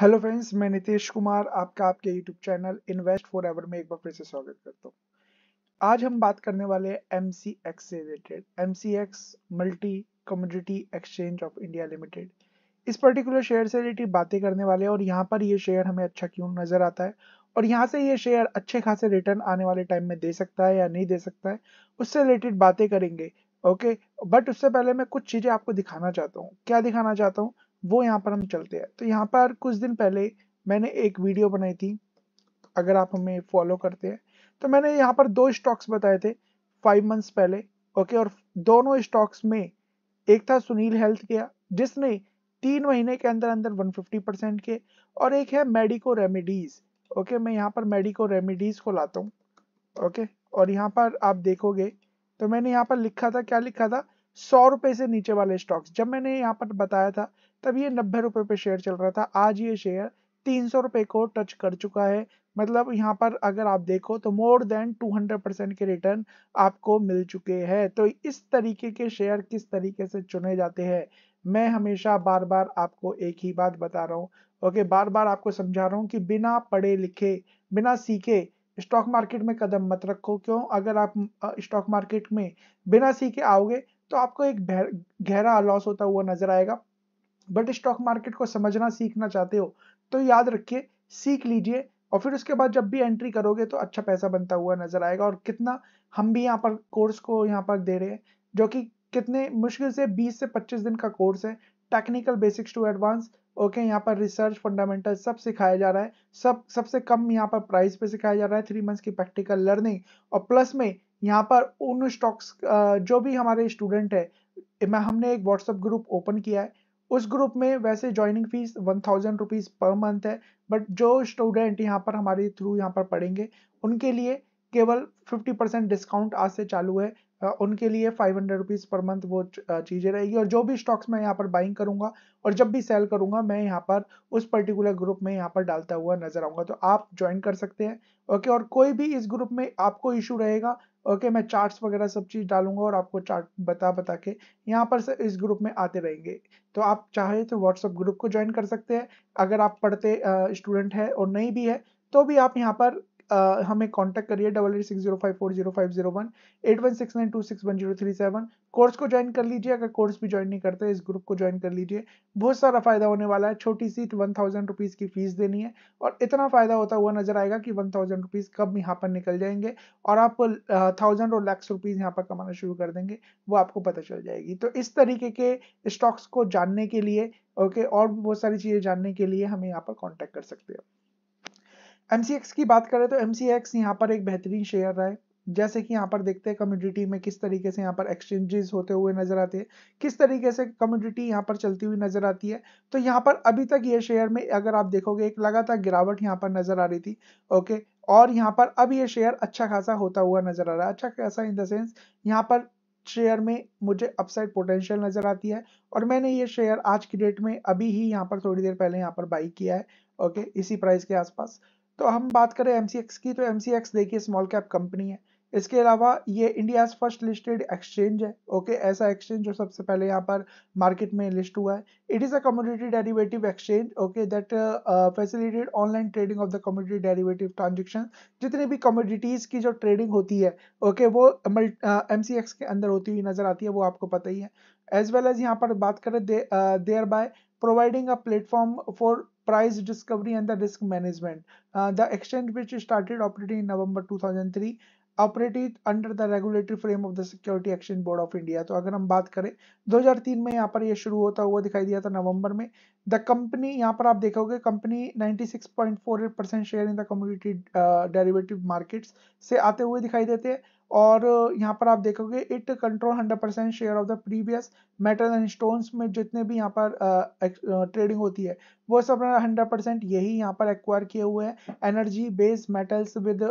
Hello friends मैं नितेश कुमार आपका आपके YouTube channel Invest Forever में एक बार फिर से स्वागत करता हूँ आज हम बात करने वाले एम से related M multi commodity exchange of India limited इस पर्टिकुलर शेयर से रिलेटेड बातें करने वाले और यहाँ पर ये शेयर हमें अच्छा क्यों नजर आता है और यहाँ से ये शेयर अच्छे खासे रिटर्न आने वाले टाइम में दे सकता है या नहीं दे सकता है उससे रिलेटेड बातें करेंगे ओके बट उससे पहले मैं कुछ चीज़ें आपको दिखाना चाहता हूँ क्या दिखाना चाहता हूँ वो यहाँ पर हम चलते हैं तो यहाँ पर कुछ दिन पहले मैंने एक वीडियो बनाई थी अगर आप हमें फॉलो करते हैं तो मैंने यहाँ पर दो स्टॉक्स बताए थे फाइव मंथ्स पहले ओके और दोनों स्टॉक्स में एक था सुनील हेल्थ केयर जिसने तीन महीने के अंदर अंदर 150 परसेंट के और एक है मेडिको रेमेडीज ओके मैं यहाँ पर मेडिको रेमेडीज को लाता हूँ ओके और यहाँ पर आप देखोगे तो मैंने यहाँ पर लिखा था क्या लिखा था सौ रुपए से नीचे वाले स्टॉक्स जब मैंने यहाँ पर बताया था तब ये नब्बे रुपए पे शेयर चल रहा था आज ये शेयर तीन सौ रुपए को टच कर चुका है मतलब यहाँ पर अगर आप देखो तो मोर देन हंड्रेड परसेंट के रिटर्न आपको मिल चुके हैं तो इस तरीके के शेयर किस तरीके से चुने जाते हैं मैं हमेशा बार बार आपको एक ही बात बता रहा हूँ ओके बार बार आपको समझा रहा हूँ कि बिना पढ़े लिखे बिना सीखे स्टॉक मार्केट में कदम मत रखो क्यों अगर आप स्टॉक मार्केट में बिना सीखे आओगे तो आपको एक गहरा लॉस होता हुआ नजर आएगा बट स्टॉक मार्केट को समझना सीखना चाहते हो तो याद रखिए सीख लीजिए और फिर उसके बाद जब भी एंट्री करोगे तो अच्छा पैसा बनता हुआ नजर आएगा और कितना हम भी यहाँ पर कोर्स को यहाँ पर दे रहे हैं जो कि कितने मुश्किल से 20 से 25 दिन का कोर्स है technical basics to advance okay यहाँ पर रिसर्च फंडामेंटल सब सिखाया जा रहा है सब सबसे कम यहाँ पर प्राइस पे सिखाया जा रहा है थ्री मंथ्स की प्रैक्टिकल लर्निंग और प्लस में यहाँ पर उन स्टॉक्स जो भी हमारे स्टूडेंट है मैं हमने एक व्हाट्सएप ग्रुप ओपन किया है उस ग्रुप में वैसे joining fees one thousand rupees per month है बट जो स्टूडेंट यहाँ पर हमारे थ्रू यहाँ पर पढ़ेंगे उनके लिए केवल फिफ्टी परसेंट डिस्काउंट आज से चालू है उनके लिए five hundred rupees per month वो चीज़ें रहेगी और जो भी स्टॉक्स मैं यहाँ पर बाइंग करूंगा और जब भी सेल करूंगा मैं यहाँ पर उस पर्टिकुलर ग्रुप में यहाँ पर डालता हुआ नजर आऊंगा तो आप ज्वाइन कर सकते हैं ओके और कोई भी इस ग्रुप में आपको इशू रहेगा ओके मैं चार्ट्स वगैरह सब चीज़ डालूंगा और आपको चार्ट बता बता के यहाँ पर से इस ग्रुप में आते रहेंगे तो आप चाहे तो व्हाट्सअप ग्रुप को ज्वाइन कर सकते हैं अगर आप पढ़ते स्टूडेंट है और नहीं भी है तो भी आप यहाँ पर uh, हमें कांटेक्ट करिए double eight six zero five four zero five zero one eight one six nine two six one zero three seven course को ज्वाइन कर लीजिए अगर कोर्स भी ज्वाइन नहीं करते इस ग्रुप को ज्वाइन कर लीजिए बहुत सारा फायदा होने वाला है छोटी सी वन थाउजेंड रुपीज़ की फीस देनी है और इतना फायदा होता हुआ नजर आएगा कि वन थाउजेंड रुपीज़ कब यहाँ पर निकल जाएंगे और आप थाउजेंड और लैक्स रुपीज़ यहाँ पर कमाना शुरू कर देंगे वो आपको पता चल जाएगी तो इस तरीके के स्टॉक्स को जानने के लिए ओके और बहुत सारी चीज़ें जानने के लिए हमें यहाँ पर कॉन्टैक्ट कर सकते हो एम की बात करें तो एमसीएक्स यहाँ पर एक बेहतरीन शेयर रहा है जैसे कि यहाँ पर देखते हैं कम्युनिटी में किस तरीके से यहाँ पर एक्सचेंजेस होते हुए नजर आते हैं किस तरीके से कम्युनिटी यहाँ पर चलती हुई नजर आती है तो यहाँ पर अभी तक ये शेयर में अगर आप देखोगे एक लगातार गिरावट यहाँ पर नजर आ रही थी ओके और यहाँ पर अब ये शेयर अच्छा खासा होता हुआ नजर आ रहा है अच्छा खासा इन द सेंस यहाँ पर शेयर में मुझे अपसाइड पोटेंशियल नजर आती है और मैंने ये शेयर आज की डेट में अभी ही यहाँ पर थोड़ी देर पहले यहाँ पर बाई किया है ओके इसी प्राइस के आसपास तो हम बात करें एम की तो एम देखिए स्मॉल कैप कंपनी है इसके अलावा ये India first listed exchange okay ओके ऐसा एक्सचेंज जो सबसे पहले यहाँ पर मार्केट में लिस्ट हुआ है it is a commodity derivative exchange okay that facilitated online trading of the commodity derivative transaction जितनी भी कम्योडिटीज़ की जो ट्रेडिंग होती है ओके okay, वो एम uh, के अंदर होती हुई नज़र आती है वो आपको पता ही है एज वेल एज यहाँ पर बात करें thereby providing a platform for price discovery and the risk management. Uh, the exchange which started operating in November 2003 operated under the regulatory frame of the security action board of India तो अगर हम बात करें 2003 में यहाँ पर ये यह शुरू होता हुआ दिखाई दिया था नवंबर में द कंपनी यहाँ पर आप देखोगे company 96.48 percent share in the commodity derivative markets से आते हुए दिखाई देते हैं और uh, यहाँ पर आप देखोगे it control 100 percent share of the precious metal and stones में जितने भी यहाँ पर ट्रेडिंग uh, uh, होती है वो सब 100 परसेंट यही यहाँ पर एक्वायर किए हुए हैं energy based metals with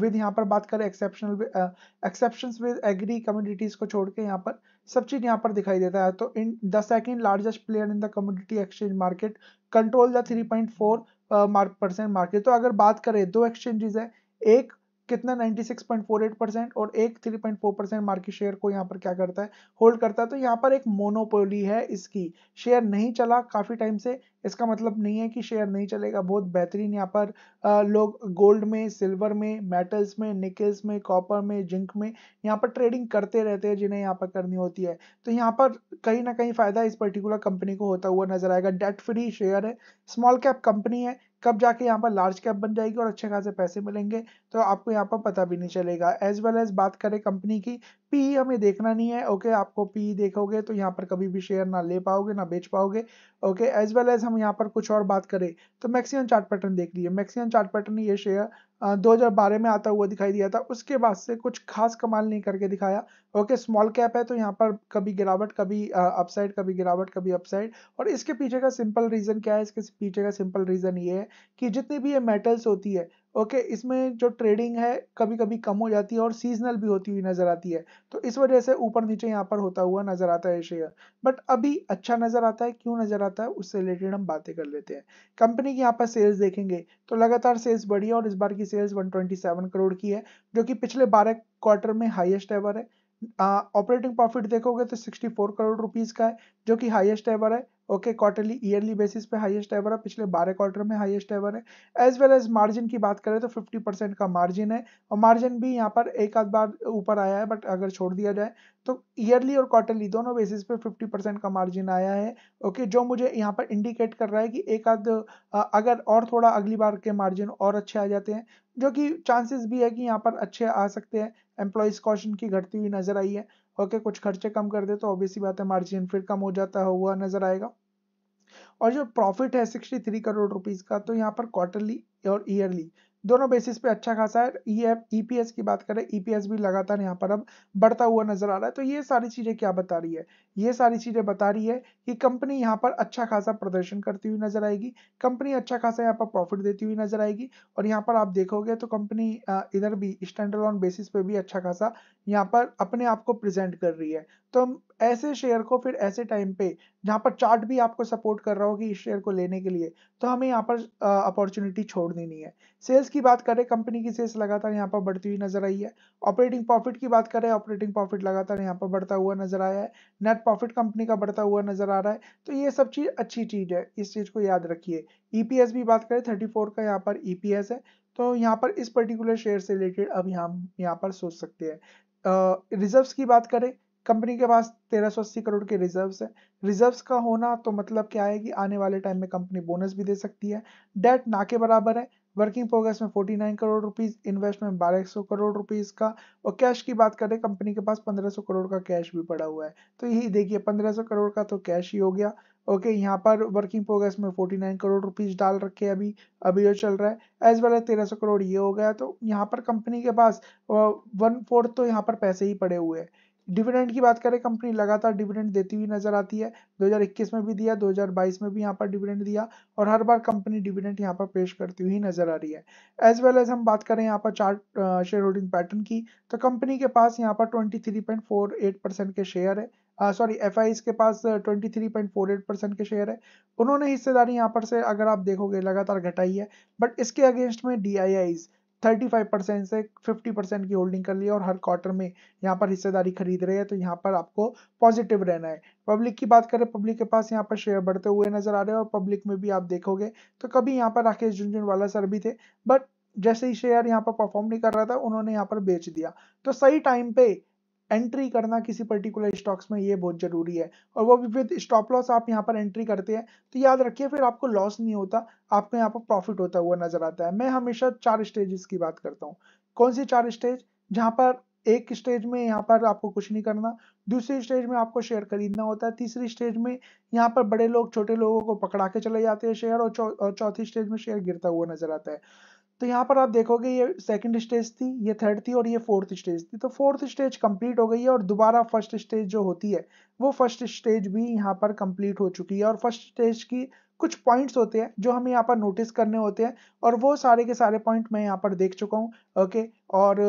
with यहाँ पर बात करें exceptional exception with agri commodities को छोड़ के यहाँ पर सब चीज यहाँ पर दिखाई देता है तो in the second largest player in the commodity exchange market control the three point four percent market तो अगर बात करें दो एक्सचेंजेस है एक कितना 96.48 परसेंट और एक 3.4 परसेंट मार्केट शेयर को यहाँ पर क्या करता है होल्ड करता है तो यहाँ पर एक मोनोपोली है इसकी शेयर नहीं चला काफ़ी टाइम से इसका मतलब नहीं है कि शेयर नहीं चलेगा बहुत बेहतरीन यहाँ पर आ, लोग गोल्ड में सिल्वर में मेटल्स में निकल्स में कॉपर में जिंक में यहाँ पर ट्रेडिंग करते रहते हैं जिन्हें यहाँ पर करनी होती है तो यहाँ पर कहीं ना कहीं फ़ायदा इस पर्टिकुलर कंपनी को होता हुआ नजर आएगा डेट फ्री शेयर है स्मॉल कैप कंपनी है कब जाके यहाँ पर लार्ज कैप बन जाएगी और अच्छे खासे पैसे मिलेंगे तो आपको यहाँ पर पता भी नहीं चलेगा एज वेल एज बात करें कंपनी की पी हमें देखना नहीं है ओके आपको पी देखोगे तो यहाँ पर कभी भी शेयर ना ले पाओगे ना बेच पाओगे ओके एज वेल एज हम यहाँ पर कुछ और बात करें तो मैक्सिमम चार्ट पैटर्न देख लीजिए मैक्सिमम चार्ट पैटर्न ये शेयर 2012 में आता हुआ दिखाई दिया था उसके बाद से कुछ खास कमाल नहीं करके दिखाया ओके स्मॉल कैप है तो यहाँ पर कभी गिरावट कभी अपसाइड कभी गिरावट कभी अपसाइड और इसके पीछे का सिंपल रीज़न क्या है इसके पीछे का सिंपल रीज़न ये है कि जितनी भी ये मेटल्स होती है ओके okay, इसमें जो ट्रेडिंग है कभी कभी कम हो जाती है और सीजनल भी होती हुई नजर आती है तो इस वजह से ऊपर नीचे यहाँ पर होता हुआ नजर आता है शेयर बट अभी अच्छा नजर आता है क्यों नजर आता है उससे रिलेटेड हम बातें कर लेते हैं कंपनी की यहाँ पर सेल्स देखेंगे तो लगातार सेल्स बढ़ी है और इस बार की सेल्स वन करोड़ की है जो कि पिछले बारह क्वार्टर में हाइएस्ट एवर है ऑपरेटिंग प्रॉफिट देखोगे तो 64 करोड़ रुपीज़ का है जो कि हाईएस्ट एवर है ओके क्वार्टरली ईयरली बेसिस पे हाईएस्ट एवर है पिछले 12 क्वार्टर में हाईएस्ट एवर है एज वेल एज मार्जिन की बात करें तो 50 परसेंट का मार्जिन है और मार्जिन भी यहाँ पर एक आध बार ऊपर आया है बट अगर छोड़ दिया जाए तो ईयरली और क्वार्टरली दोनों बेसिस पे 50 परसेंट का मार्जिन आया है ओके जो मुझे यहाँ पर इंडिकेट कर रहा है कि एक आध अगर और थोड़ा अगली बार के मार्जिन और अच्छे आ जाते हैं जो कि चांसेस भी है कि यहाँ पर अच्छे आ सकते हैं एम्प्लॉयज़ कॉशन की घटती हुई नज़र आई है ओके okay, कुछ खर्चे कम कर दे तो ऑब्वियसली बात है मार्जिन फिर कम हो जाता हुआ नज़र आएगा और जो प्रॉफिट है सिक्सटी थ्री करोड़ रुपीज़ का तो यहाँ पर क्वार्टरली और ईयरली दोनों बेसिस पे अच्छा खासा है ये ईपीएस e की बात करें ईपीएस e भी लगातार यहाँ पर अब बढ़ता हुआ नजर आ रहा है तो ये सारी चीजें क्या बता रही है ये सारी चीजें बता रही है कि कंपनी यहाँ पर अच्छा खासा प्रदर्शन करती हुई नजर आएगी कंपनी अच्छा खासा यहाँ पर प्रॉफिट देती हुई नजर आएगी और यहाँ पर आप देखोगे तो कंपनी इधर भी स्टैंडर्ड ऑन बेसिस पे भी अच्छा खासा यहाँ पर अपने आप को प्रेजेंट कर रही है तो हम ऐसे शेयर को फिर ऐसे टाइम पे जहाँ पर चार्ट भी आपको सपोर्ट कर रहा होगी इस शेयर को लेने के लिए तो हमें यहाँ पर अपॉर्चुनिटी छोड़ देनी है सेल्स की बात करें कंपनी की सेल्स लगातार यहाँ पर बढ़ती हुई नजर आई है ऑपरेटिंग प्रॉफिट की बात करें ऑपरेटिंग प्रॉफिट लगातार यहाँ पर बढ़ता हुआ नजर आया है नेट प्रॉफिट कंपनी का बढ़ता हुआ नजर आ रहा है तो ये सब चीज़ अच्छी चीज़ है इस चीज़ को याद रखिए ईपीएस e भी बात करें थर्टी फोर का यहाँ पर ईपीएस e है तो यहाँ पर इस पर्टिकुलर शेयर से रिलेटेड अब हम यहाँ पर सोच सकते हैं रिजर्व्स की बात करें कंपनी के पास अस्सी करोड़ के रिजर्व्स है रिजर्व्स का होना तो मतलब क्या है कि आने वाले टाइम में कंपनी बोनस भी दे सकती है डेट ना के बराबर है वर्किंग प्रोग्रेस में 49 करोड़ रुपीस इन्वेस्टमेंट बारह सौ करोड़ रुपीस का और कैश की बात करें कंपनी के पास 1500 करोड़ का कैश भी पड़ा हुआ है तो यही देखिए 1500 करोड़ का तो कैश ही हो गया ओके okay, यहाँ पर वर्किंग प्रोग्रेस में 49 करोड़ रुपीज डाल रखे अभी अभी जो चल रहा है एज वेल एज तेरह करोड़ ये हो गया तो यहाँ पर कंपनी के पास वन फोर्थ तो यहाँ पर पैसे ही पड़े हुए हैं डिविडेंड की बात करें कंपनी लगातार डिविडेंड देती हुई नजर आती है 2021 में भी दिया 2022 में भी यहाँ पर डिविडेंड दिया और हर बार कंपनी डिविडेंड यहाँ पर पेश करती हुई नजर आ रही है एज वेल एज हम बात करें यहाँ पर चार्ट शेयर होल्डिंग पैटर्न की तो कंपनी के पास यहाँ पर 23.48 परसेंट के शेयर है सॉरी एफ के पास 23.48 परसेंट के शेयर है उन्होंने हिस्सेदारी यहाँ पर से अगर आप देखोगे लगातार घटाई है बट इसके अगेंस्ट में डी 35 परसेंट से 50 परसेंट की होल्डिंग कर लिया और हर क्वार्टर में यहाँ पर हिस्सेदारी खरीद रहे हैं तो यहाँ पर आपको पॉजिटिव रहना है पब्लिक की बात करें पब्लिक के पास यहाँ पर शेयर बढ़ते हुए नजर आ रहे हैं और पब्लिक में भी आप देखोगे तो कभी यहाँ पर राकेश झुंझुनवाला सर भी थे बट जैसे ही शेयर यहाँ पर परफॉर्म नहीं कर रहा था उन्होंने यहाँ पर बेच दिया तो सही टाइम पे एंट्री करना किसी पर्टिकुलर स्टॉक्स में ये बहुत ज़रूरी है और वो भी विद स्टॉप लॉस आप यहाँ पर एंट्री करते हैं तो याद रखिए फिर आपको लॉस नहीं होता आपको यहाँ पर प्रॉफिट होता हुआ नजर आता है मैं हमेशा चार स्टेजेस की बात करता हूँ कौन सी चार स्टेज जहाँ पर एक स्टेज में यहाँ पर आपको कुछ नहीं करना दूसरी स्टेज में आपको शेयर खरीदना होता है तीसरी स्टेज में यहाँ पर बड़े लोग छोटे लोगों को पकड़ा के चले जाते हैं शेयर और चौथी स्टेज में शेयर गिरता हुआ नजर आता है तो यहाँ पर आप देखोगे ये सेकंड स्टेज थी ये थर्ड थी और ये फोर्थ स्टेज थी तो फोर्थ स्टेज कंप्लीट हो गई है और दोबारा फर्स्ट स्टेज जो होती है वो फर्स्ट स्टेज भी यहाँ पर कंप्लीट हो चुकी है और फर्स्ट स्टेज की कुछ पॉइंट्स होते हैं जो हमें यहाँ पर नोटिस करने होते हैं और वो सारे के सारे पॉइंट मैं यहाँ पर देख चुका हूँ ओके और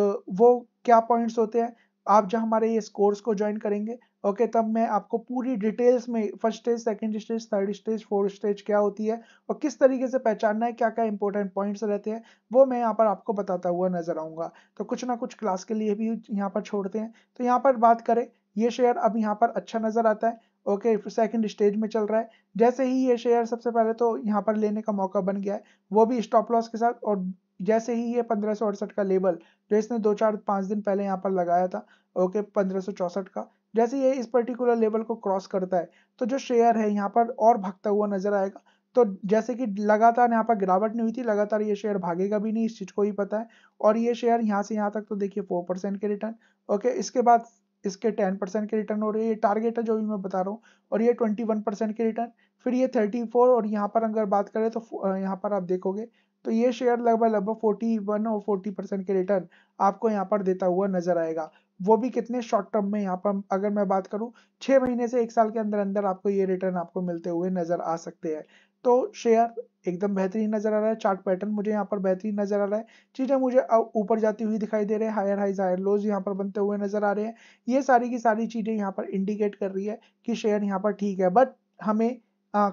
वो क्या पॉइंट्स होते हैं आप जब हमारे ये कोर्स को ज्वाइन करेंगे ओके तब मैं आपको पूरी डिटेल्स में first stage second stage third stage fourth stage क्या होती है और किस तरीके से पहचानना है क्या क्या इंपॉर्टेंट पॉइंट्स रहते हैं वो मैं यहाँ पर आपको बताता हुआ नजर आऊंगा तो कुछ ना कुछ क्लास के लिए भी यहाँ पर छोड़ते हैं तो यहाँ पर बात करें ये शेयर अब यहाँ पर अच्छा नजर आता है ओके सेकंड स्टेज में चल रहा है जैसे ही ये शेयर सबसे पहले तो यहाँ पर लेने का मौका बन गया है वो भी स्टॉप लॉस के साथ और जैसे ही ये पंद्रह का लेबल जो इसने दो चार पाँच दिन पहले यहाँ पर लगाया था ओके पंद्रह का जैसे ये इस पर्टिकुलर लेवल को क्रॉस करता है तो जो शेयर है यहाँ पर और भागता हुआ नजर आएगा तो जैसे कि लगातार यहाँ पर गिरावट नहीं हुई थी लगातार ये शेयर भागेगा भी नहीं इस चीज़ को ही पता है और ये शेयर यहाँ से यहाँ तक तो देखिए फोर परसेंट के रिटर्न ओके इसके बाद इसके टेन परसेंट के रिटर्न हो ये टारगेट है जो भी मैं बता रहा हूँ और ये ट्वेंटी वन परसेंट के रिटर्न फिर ये थर्टी फोर और यहाँ पर अगर बात करें तो यहाँ पर आप देखोगे तो ये शेयर लगभग लगभग फोर्टी वन और फोर्टी परसेंट के रिटर्न आपको यहाँ पर देता हुआ नजर आएगा वो भी कितने शॉर्ट टर्म में यहाँ पर अगर मैं बात करूँ छह महीने से एक साल के अंदर अंदर आपको ये रिटर्न आपको मिलते हुए नज़र आ सकते हैं तो शेयर एकदम बेहतरीन नज़र आ रहा है चार्ट पैटर्न मुझे यहाँ पर बेहतरीन नज़र आ रहा है चीज़ें मुझे ऊपर जाती हुई दिखाई दे रही है हायर हाइज हायर लोज यहाँ पर बनते हुए नज़र आ रहे हैं ये सारी की सारी चीज़ें यहाँ पर इंडिकेट कर रही है कि शेयर यहाँ पर ठीक है बट हमें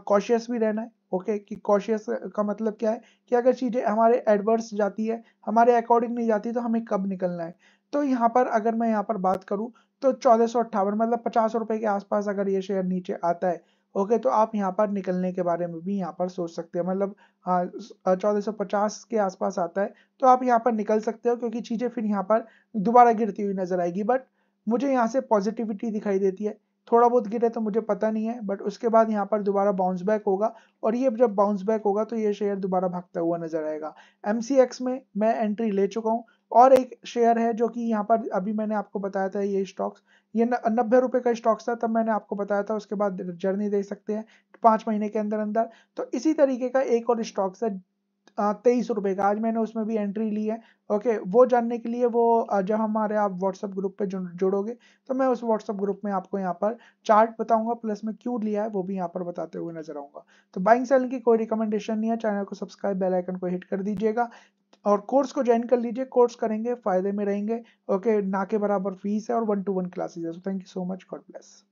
कॉशियस भी रहना है ओके okay, कि कॉशियस का मतलब क्या है कि अगर चीज़ें हमारे एडवर्स जाती है हमारे अकॉर्डिंग नहीं जाती तो हमें कब निकलना है तो यहाँ पर अगर मैं यहाँ पर बात करूँ तो चौदह मतलब पचास रुपए के आसपास अगर ये शेयर नीचे आता है ओके तो आप यहाँ पर निकलने के बारे में भी यहाँ पर सोच सकते हैं मतलब हाँ, चौदह सौ पचास के आसपास आता है तो आप यहाँ पर निकल सकते हो क्योंकि चीज़ें फिर यहाँ पर दोबारा गिरती हुई नजर आएगी बट मुझे यहाँ से पॉजिटिविटी दिखाई देती है थोड़ा बहुत गिरे तो मुझे पता नहीं है बट उसके बाद यहाँ पर दोबारा बाउंस बैक होगा और ये जब बाउंस बैक होगा तो ये शेयर दोबारा भागता हुआ नजर आएगा एम में मैं एंट्री ले चुका हूँ और एक शेयर है जो कि यहाँ पर अभी मैंने आपको बताया था ये स्टॉक्स ये नब्बे रुपए का स्टॉक्स था तब मैंने आपको बताया था उसके बाद जर्नी दे सकते हैं पांच महीने के अंदर अंदर तो इसी तरीके का एक और स्टॉक्स है तेईस रुपए का आज मैंने उसमें भी एंट्री ली है ओके वो जानने के लिए वो जब हमारे आप व्हाट्सएप ग्रुप पे जुड़ोगे तो मैं उस व्हाट्सअप ग्रुप में आपको यहाँ पर चार्ट बताऊंगा प्लस में क्यों लिया है वो भी यहाँ पर बताते हुए नजर आऊंगा तो बाइंग सेलिंग की कोई रिकमेंडेशन नहीं है चैनल को सब्सक्राइब बेलाइकन को हिट कर दीजिएगा और कोर्स को ज्वाइन कर लीजिए कोर्स करेंगे फायदे में रहेंगे ओके ना के बराबर फीस है और वन टू वन क्लासेज है thank you so much God bless